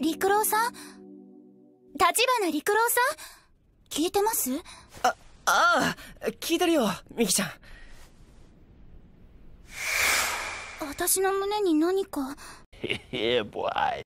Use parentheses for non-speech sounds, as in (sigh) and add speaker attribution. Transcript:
Speaker 1: 陸郎さん立花陸郎さん聞いてますあ、ああ、聞いてるよ、ミキちゃん。
Speaker 2: 私の胸に何か。
Speaker 3: へ (laughs) へ、ボアイ。